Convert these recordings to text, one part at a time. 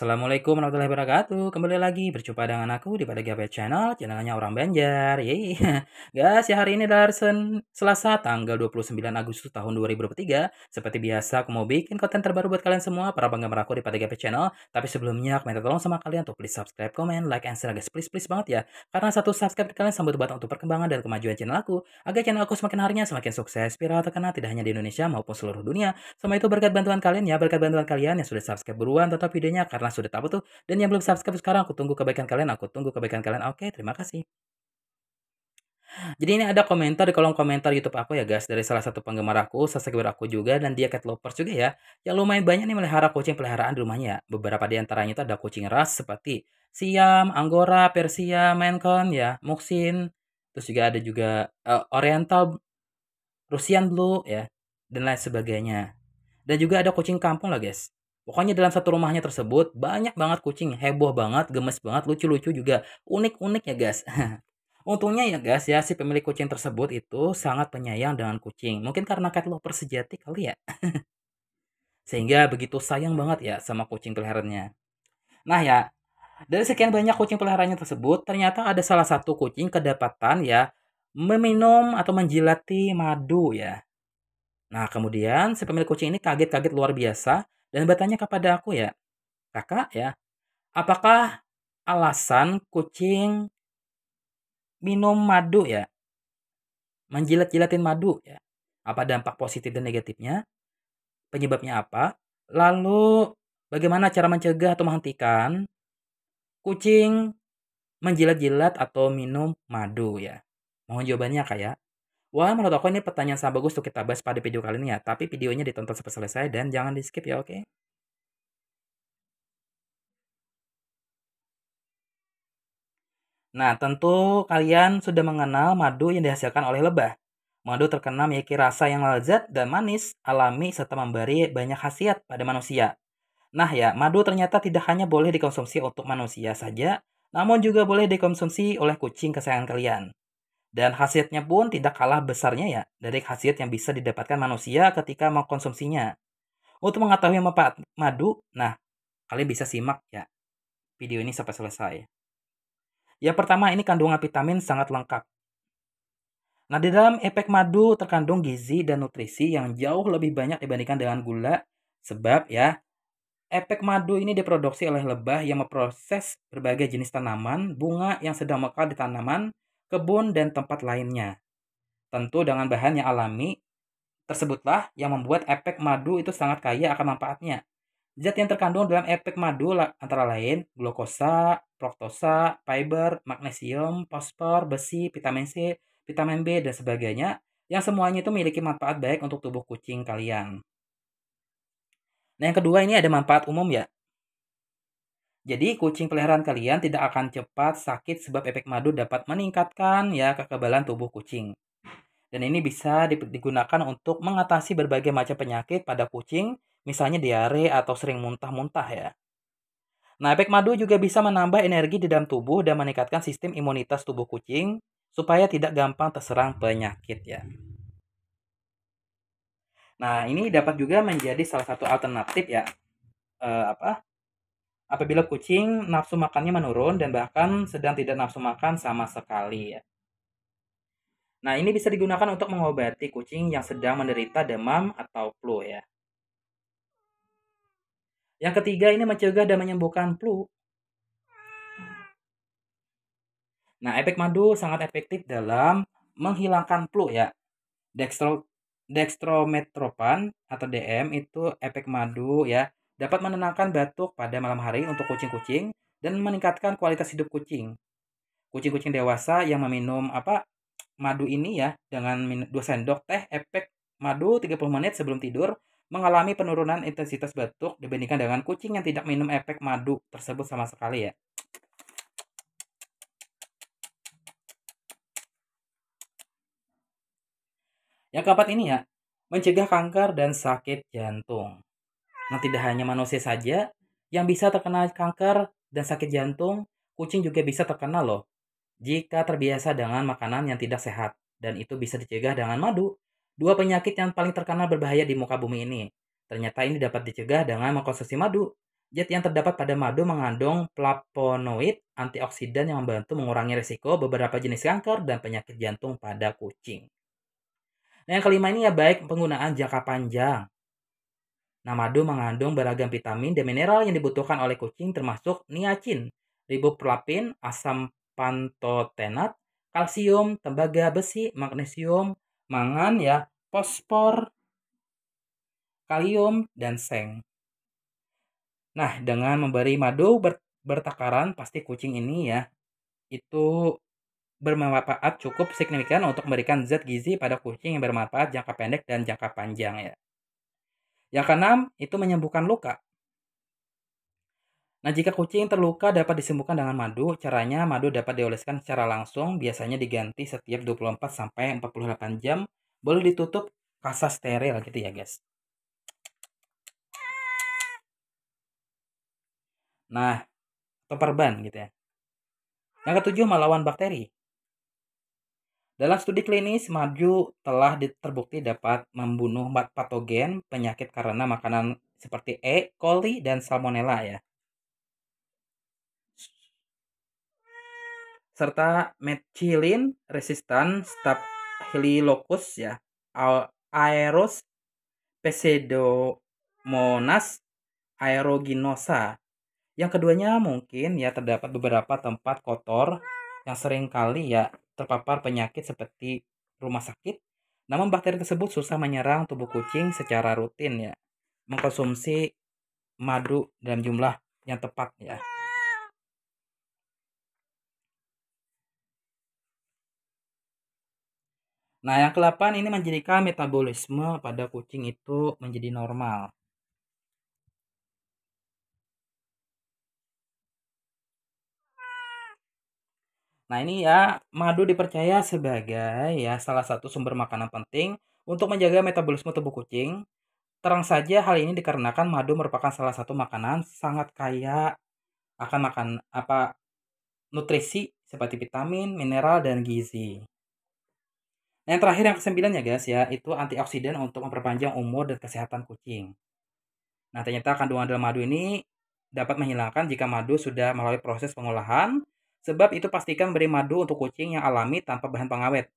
Assalamualaikum warahmatullahi wabarakatuh. Kembali lagi berjumpa dengan aku di pada Gp Channel, channelnya orang Banjar. Yeay. Guys, ya hari ini adalah Selasa tanggal 29 Agustus tahun 2023. Seperti biasa, aku mau bikin konten terbaru buat kalian semua para penggemar aku di pada Gp Channel. Tapi sebelumnya, aku minta tolong sama kalian untuk please subscribe, comment, like, and share guys. Please, please banget ya. Karena satu subscribe kalian sambut banget untuk perkembangan dan kemajuan channel aku. Agar channel aku semakin harinya semakin sukses, viral, terkena tidak hanya di Indonesia maupun seluruh dunia. Sama itu berkat bantuan kalian ya, berkat bantuan kalian yang sudah subscribe buruan tetap videonya karena mas sudah tahu tuh. Dan yang belum subscribe sekarang aku tunggu kebaikan kalian, aku tunggu kebaikan kalian. Oke, terima kasih. Jadi ini ada komentar di kolom komentar YouTube aku ya guys dari salah satu penggemar aku, subscriber aku juga dan dia cat lovers juga ya. Yang lumayan banyak nih melihara kucing peliharaan di rumahnya. Ya. Beberapa di antaranya itu ada kucing ras seperti Siam, Anggora, Persia, Maine Coon ya, Muxin, terus juga ada juga uh, Oriental, rusian Blue ya dan lain sebagainya. Dan juga ada kucing kampung lah guys. Pokoknya dalam satu rumahnya tersebut banyak banget kucing, heboh banget, gemes banget, lucu-lucu juga, unik-unik ya guys. Untungnya ya guys ya si pemilik kucing tersebut itu sangat penyayang dengan kucing. Mungkin karena cat lover sejati kali ya. Sehingga begitu sayang banget ya sama kucing peliharannya. Nah ya, dari sekian banyak kucing peliharanya tersebut, ternyata ada salah satu kucing kedapatan ya meminum atau menjilati madu ya. Nah kemudian si pemilik kucing ini kaget-kaget luar biasa dan bertanya kepada aku ya, kakak ya, apakah alasan kucing minum madu ya, menjilat-jilatin madu ya, apa dampak positif dan negatifnya, penyebabnya apa, lalu bagaimana cara mencegah atau menghentikan kucing menjilat-jilat atau minum madu ya. Mohon jawabannya kak ya. Wah, menurut aku ini pertanyaan sangat bagus untuk kita bahas pada video kali ini ya. Tapi videonya ditonton sampai selesai dan jangan di-skip ya, oke? Okay? Nah, tentu kalian sudah mengenal madu yang dihasilkan oleh lebah. Madu terkenal memiliki rasa yang lezat dan manis, alami, serta memberi banyak khasiat pada manusia. Nah ya, madu ternyata tidak hanya boleh dikonsumsi untuk manusia saja, namun juga boleh dikonsumsi oleh kucing kesayangan kalian. Dan khasiatnya pun tidak kalah besarnya ya dari khasiat yang bisa didapatkan manusia ketika mengkonsumsinya. Untuk mengetahui manfaat madu, nah kalian bisa simak ya video ini sampai selesai. Yang pertama ini kandungan vitamin sangat lengkap. Nah di dalam efek madu terkandung gizi dan nutrisi yang jauh lebih banyak dibandingkan dengan gula sebab ya Efek madu ini diproduksi oleh lebah yang memproses berbagai jenis tanaman, bunga yang sedang mekar di tanaman, kebun, dan tempat lainnya. Tentu dengan bahan yang alami, tersebutlah yang membuat efek madu itu sangat kaya akan manfaatnya. Zat yang terkandung dalam efek madu antara lain glukosa, fruktosa, fiber, magnesium, fosfor, besi, vitamin C, vitamin B, dan sebagainya yang semuanya itu memiliki manfaat baik untuk tubuh kucing kalian. Nah yang kedua ini ada manfaat umum ya. Jadi kucing peliharaan kalian tidak akan cepat sakit sebab efek madu dapat meningkatkan ya kekebalan tubuh kucing. Dan ini bisa digunakan untuk mengatasi berbagai macam penyakit pada kucing, misalnya diare atau sering muntah-muntah ya. Nah, efek madu juga bisa menambah energi di dalam tubuh dan meningkatkan sistem imunitas tubuh kucing supaya tidak gampang terserang penyakit ya. Nah, ini dapat juga menjadi salah satu alternatif ya Uh, apa apabila kucing nafsu makannya menurun dan bahkan sedang tidak nafsu makan sama sekali. Ya. Nah, ini bisa digunakan untuk mengobati kucing yang sedang menderita demam atau flu ya. Yang ketiga ini mencegah dan menyembuhkan flu. Nah, efek madu sangat efektif dalam menghilangkan flu ya. Dextro dextrometropan atau DM itu efek madu ya dapat menenangkan batuk pada malam hari untuk kucing-kucing dan meningkatkan kualitas hidup kucing. Kucing-kucing dewasa yang meminum apa madu ini ya dengan 2 sendok teh efek madu 30 menit sebelum tidur mengalami penurunan intensitas batuk dibandingkan dengan kucing yang tidak minum efek madu tersebut sama sekali ya. Yang keempat ini ya, mencegah kanker dan sakit jantung. Nah, tidak hanya manusia saja yang bisa terkena kanker dan sakit jantung, kucing juga bisa terkena loh. Jika terbiasa dengan makanan yang tidak sehat, dan itu bisa dicegah dengan madu, dua penyakit yang paling terkenal berbahaya di muka bumi ini. Ternyata ini dapat dicegah dengan mengkonsumsi madu. Zat yang terdapat pada madu mengandung flavonoid, antioksidan yang membantu mengurangi risiko beberapa jenis kanker dan penyakit jantung pada kucing. Nah, yang kelima ini ya baik penggunaan jangka panjang. Nah, madu mengandung beragam vitamin dan mineral yang dibutuhkan oleh kucing termasuk niacin, riboflavin, asam pantotenat, kalsium, tembaga, besi, magnesium, mangan ya, fosfor, kalium, dan seng. Nah, dengan memberi madu ber bertakaran pasti kucing ini ya itu bermanfaat cukup signifikan untuk memberikan zat gizi pada kucing yang bermanfaat jangka pendek dan jangka panjang ya. Yang keenam, itu menyembuhkan luka. Nah, jika kucing terluka dapat disembuhkan dengan madu, caranya madu dapat dioleskan secara langsung, biasanya diganti setiap 24 sampai 48 jam, boleh ditutup kasa steril gitu ya, guys. Nah, atau gitu ya. Yang ketujuh melawan bakteri. Dalam studi klinis, madu telah terbukti dapat membunuh patogen penyakit karena makanan seperti E. coli dan salmonella ya. Serta methicillin resistan Staphylococcus ya, Aeros Pseudomonas aeruginosa. Yang keduanya mungkin ya terdapat beberapa tempat kotor yang sering kali ya terpapar penyakit seperti rumah sakit. Namun bakteri tersebut susah menyerang tubuh kucing secara rutin ya. Mengkonsumsi madu dalam jumlah yang tepat ya. Nah, yang ke-8 ini menjadikan metabolisme pada kucing itu menjadi normal. Nah ini ya madu dipercaya sebagai ya salah satu sumber makanan penting untuk menjaga metabolisme tubuh kucing. Terang saja hal ini dikarenakan madu merupakan salah satu makanan sangat kaya akan makan apa nutrisi seperti vitamin, mineral, dan gizi. Nah, yang terakhir yang kesembilan ya guys ya, itu antioksidan untuk memperpanjang umur dan kesehatan kucing. Nah ternyata kandungan dalam madu ini dapat menghilangkan jika madu sudah melalui proses pengolahan Sebab itu pastikan beri madu untuk kucing yang alami tanpa bahan pengawet.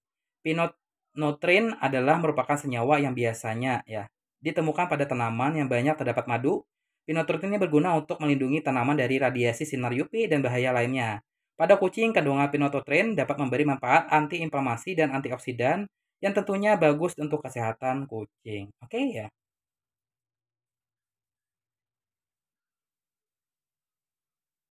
Pinotrin adalah merupakan senyawa yang biasanya ya ditemukan pada tanaman yang banyak terdapat madu. Pinotrin ini berguna untuk melindungi tanaman dari radiasi sinar UV dan bahaya lainnya. Pada kucing, kandungan pinotrin dapat memberi manfaat antiinflamasi dan antioksidan yang tentunya bagus untuk kesehatan kucing. Oke okay, ya.